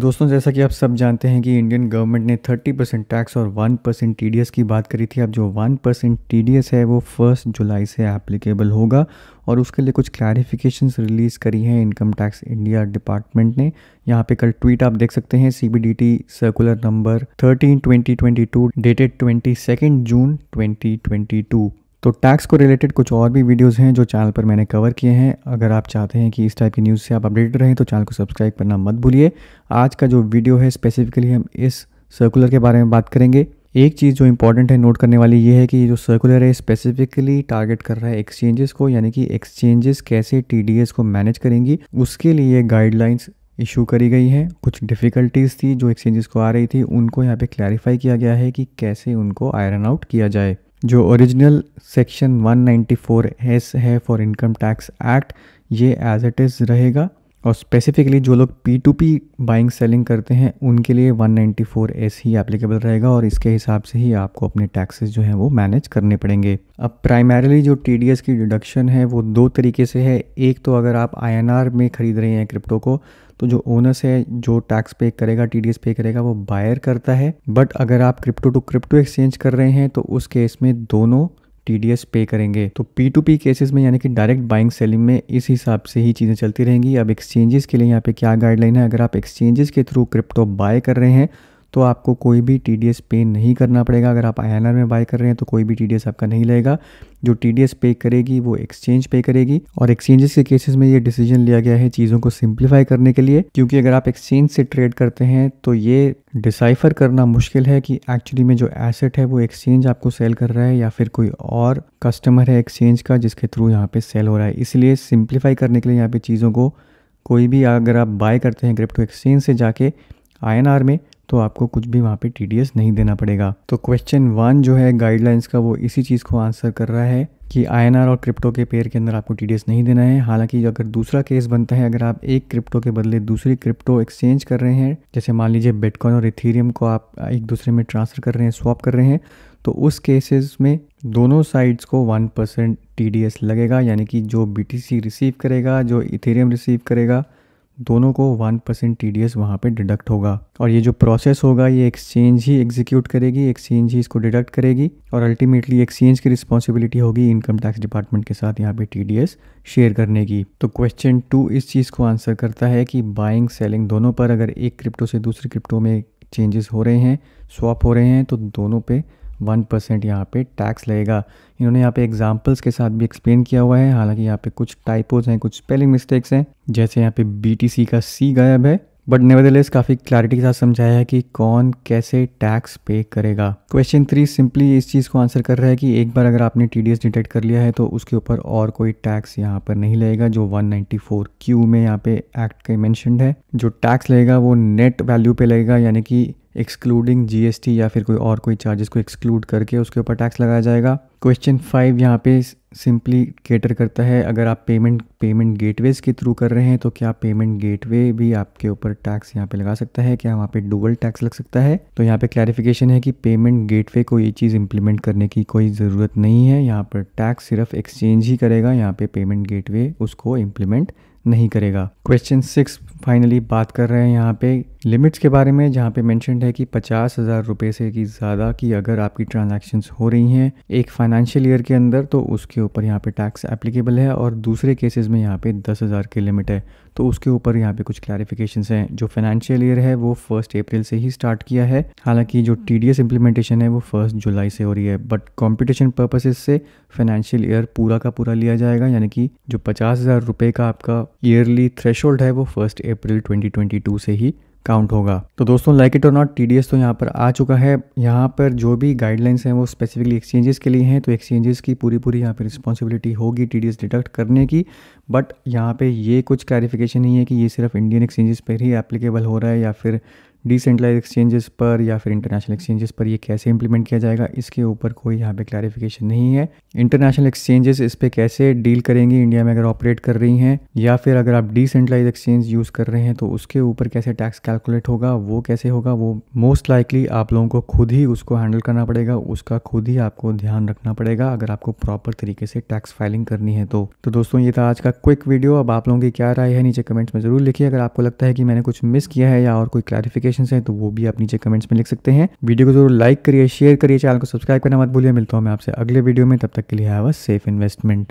दोस्तों जैसा कि आप सब जानते हैं कि इंडियन गवर्नमेंट ने 30 परसेंट टैक्स और 1 परसेंट टी की बात करी थी अब जो 1 परसेंट टी है वो फर्स्ट जुलाई से एप्लीकेबल होगा और उसके लिए कुछ क्लैरिफिकेशंस रिलीज़ करी हैं इनकम टैक्स इंडिया डिपार्टमेंट ने यहाँ पे कल ट्वीट आप देख सकते हैं C circular number thirteen twenty dated twenty June twenty तो टैक्स को रिलेटेड कुछ और भी वीडियोस हैं जो चैनल पर मैंने कवर किए हैं अगर आप चाहते हैं कि इस टाइप की न्यूज़ से आप अपडेटेड रहें तो चैनल को सब्सक्राइब करना मत भूलिए आज का जो वीडियो है स्पेसिफिकली हम इस सर्कुलर के बारे में बात करेंगे एक चीज़ जो इंपॉर्टेंट है नोट करने वाली ये है कि ये जो सर्कुलर है स्पेसिफिकली टारगेट कर रहा है एक्सचेंजेस को यानी कि एक्सचेंजेस कैसे टी को मैनेज करेंगी उसके लिए गाइडलाइंस इशू करी गई हैं कुछ डिफ़िकल्टीज़ थी जो एक्सचेंजेस को आ रही थी उनको यहाँ पे क्लैरिफाई किया गया है कि कैसे उनको आयरन आउट किया जाए जो ओरिजिनल सेक्शन 194 एस है फॉर इनकम टैक्स एक्ट ये एज इट इज़ रहेगा और स्पेसिफिकली जो लोग P to P buying selling करते हैं उनके लिए 194 एस ही एप्लीकेबल रहेगा और इसके हिसाब से ही आपको अपने टैक्सेस जो हैं वो मैनेज करने पड़ेंगे अब प्राइमरीली जो टी की डिडक्शन है वो दो तरीके से है एक तो अगर आप आई में ख़रीद रहे हैं क्रिप्टो को तो जो ओनर्स है जो टैक्स पे करेगा टी पे करेगा वो बायर करता है बट अगर आप क्रिप्टो टू क्रिप्टो एक्सचेंज कर रहे हैं तो उस केस में दोनों टीडीएस पे करेंगे तो पी टू पी केसेस में यानी कि डायरेक्ट बाइंग सेलिंग में इस हिसाब से ही चीज़ें चलती रहेंगी अब एक्सचेंजेस के लिए यहाँ पे क्या गाइडलाइन है अगर आप एक्सचेंजेस के थ्रू क्रिप्टो बाय कर रहे हैं तो आपको कोई भी टी पे नहीं करना पड़ेगा अगर आप आई में बाय कर रहे हैं तो कोई भी टी आपका नहीं लगेगा जो टी पे करेगी वो एक्सचेंज पे करेगी और एक्सचेंजेस के केसेस में ये डिसीजन लिया गया है चीज़ों को सिंप्लीफाई करने के लिए क्योंकि अगर आप एक्सचेंज से ट्रेड करते हैं तो ये डिसाइफर करना मुश्किल है कि एक्चुअली में जो एसेट है वो एक्सचेंज आपको सेल कर रहा है या फिर कोई और कस्टमर है एक्सचेंज का जिसके थ्रू यहाँ पे सेल हो रहा है इसलिए सिंप्लीफाई करने के लिए यहाँ पे चीज़ों को कोई भी अगर आप बाय करते हैं क्रिप्टो एक्सचेंज से जाके आई में तो आपको कुछ भी वहाँ पे टी नहीं देना पड़ेगा तो क्वेश्चन वन जो है गाइडलाइंस का वो इसी चीज़ को आंसर कर रहा है कि आई और क्रिप्टो के पेयर के अंदर आपको टी नहीं देना है हालांकि अगर दूसरा केस बनता है अगर आप एक क्रिप्टो के बदले दूसरी क्रिप्टो एक्सचेंज कर रहे हैं जैसे मान लीजिए बिटकॉइन और इथेरियम को आप एक दूसरे में ट्रांसफ़र कर रहे हैं स्वॉप कर रहे हैं तो उस केसेस में दोनों साइड्स को वन परसेंट लगेगा यानी कि जो बी रिसीव करेगा जो इथेरियम रिसीव करेगा दोनों को one percent T D S वहाँ पर डिडक्ट होगा और ये जो प्रोसेस होगा ये एक्सचेंज ही एग्जीक्यूट करेगी एक्सचेंज ही इसको डिडक्ट करेगी और अल्टीमेटली एक्सचेंज की रिस्पॉन्सिबिलिटी होगी इनकम टैक्स डिपार्टमेंट के साथ यहाँ पे टी डी एस शेयर करने की तो क्वेश्चन टू इस चीज़ को आंसर करता है कि बाइंग सेलिंग दोनों पर अगर एक क्रिप्टो से दूसरी क्रिप्टो में चेंजेस हो रहे हैं स्वाप हो रहे हैं तो दोनों पे वन परसेंट यहाँ पर टैक्स लगेगा इन्होंने यहाँ पे एग्जाम्पल्स के साथ भी एक्सप्लेन किया हुआ है हालांकि यहाँ पे कुछ टाइपोज हैं कुछ स्पेलिंग मिस्टेक्स हैं जैसे यहाँ पे बी का सी गायब है बट नेवरदलेस काफ़ी क्लैरिटी के साथ समझाया है कि कौन कैसे टैक्स पे करेगा क्वेश्चन थ्री सिंपली इस चीज़ को आंसर कर रहा है कि एक बार अगर आपने टी डी डिटेक्ट कर लिया है तो उसके ऊपर और कोई टैक्स यहाँ पर नहीं लगेगा जो 194 क्यू में यहाँ पे एक्ट के मैंशनड है जो टैक्स लगेगा वो नेट वैल्यू पे लगेगा यानी कि एक्सक्लूडिंग जीएसटी या फिर कोई और कोई चार्जेस को एक्सक्लूड करके उसके ऊपर टैक्स लगाया जाएगा क्वेश्चन फाइव यहाँ पे सिंपली केटर करता है अगर आप पेमेंट पेमेंट गेटवेज के थ्रू कर रहे हैं तो क्या पेमेंट गेटवे भी आपके ऊपर टैक्स यहाँ पे लगा सकता है क्या वहाँ पे डुबल टैक्स लग सकता है तो यहाँ पे क्लैरिफिकेशन है कि पेमेंट गेटवे को ये चीज़ इम्प्लीमेंट करने की कोई ज़रूरत नहीं है यहाँ पर टैक्स सिर्फ एक्सचेंज ही करेगा यहाँ पे पेमेंट गेट उसको इम्प्लीमेंट नहीं करेगा क्वेश्चन सिक्स फाइनली बात कर रहे हैं यहाँ पे लिमिट्स के बारे में जहाँ पे मैंशन है कि पचास हज़ार रुपये से की ज़्यादा की अगर आपकी ट्रांजैक्शंस हो रही हैं एक फाइनेंशियल ईयर के अंदर तो उसके ऊपर यहाँ पे टैक्स एप्लीकेबल है और दूसरे केसेस में यहाँ पे दस हज़ार की लिमिट है तो उसके ऊपर यहाँ पे कुछ क्लैरिफिकेशन हैं जो फाइनेंशियल ईयर है वो फर्स्ट अप्रैल से ही स्टार्ट किया है हालांकि जो टी डी एस है वो फर्स्ट जुलाई से हो रही है बट कॉम्पिटिशन पर्पसेज से फाइनेंशियल ईयर पूरा का पूरा लिया जाएगा यानी कि जो पचास हज़ार रुपये का आपका ईयरली थ्रेश है वो फर्स्ट अप्रैल ट्वेंटी से ही काउंट होगा तो दोस्तों लाइक इट और नॉट टी तो यहाँ पर आ चुका है यहाँ पर जो भी गाइडलाइंस हैं वो स्पेसिफिकली एक्सचेंजेस के लिए हैं तो एक्सचेंजेस की पूरी पूरी यहाँ पर रिस्पॉन्सिबिलिटी होगी टी डिडक्ट करने की बट यहाँ पर ये कुछ क्लैरिफिकेशन नहीं है कि ये सिर्फ इंडियन एक्सचेंजेस पर ही एप्लीकेबल हो रहा है या फिर डिसेंट्रलाइज एक्सचेंजेस पर या फिर इंटरनेशनल एक्सचेंजेस पर ये कैसे इंप्लीमेंट किया जाएगा इसके ऊपर कोई यहाँ पे क्लैरिफिकेशन नहीं है इंटरनेशनल एक्सचेंजेस इस पर कैसे डील करेंगी इंडिया में अगर ऑपरेट कर रही हैं या फिर अगर आप डिसेंट्रलाइज एक्सचेंज यूज़ कर रहे हैं तो उसके ऊपर कैसे टैक्स कैलकुलेट होगा वो कैसे होगा वो मोस्ट लाइकली आप लोगों को खुद ही उसको हैंडल करना पड़ेगा उसका खुद ही आपको ध्यान रखना पड़ेगा अगर आपको प्रॉपर तरीके से टैक्स फाइलिंग करनी है तो तो दोस्तों ये था आज का क्विक वीडियो अब आप लोगों की क्या राय है नीचे कमेंट्स में ज़रूर लिखिए अगर आपको लगता है कि मैंने कुछ मिस किया है या और कोई क्लैरिफिकेशन सजेशन है तो वो भी आप नीचे कमेंट्स में लिख सकते हैं वीडियो को जरूर लाइक करिए शेयर करिए चैनल को सब्सक्राइब करना मत भूलिए मिलता हूँ मैं आपसे अगले वीडियो में तब तक के लिए हैव अ सेफ इन्वेस्टमेंट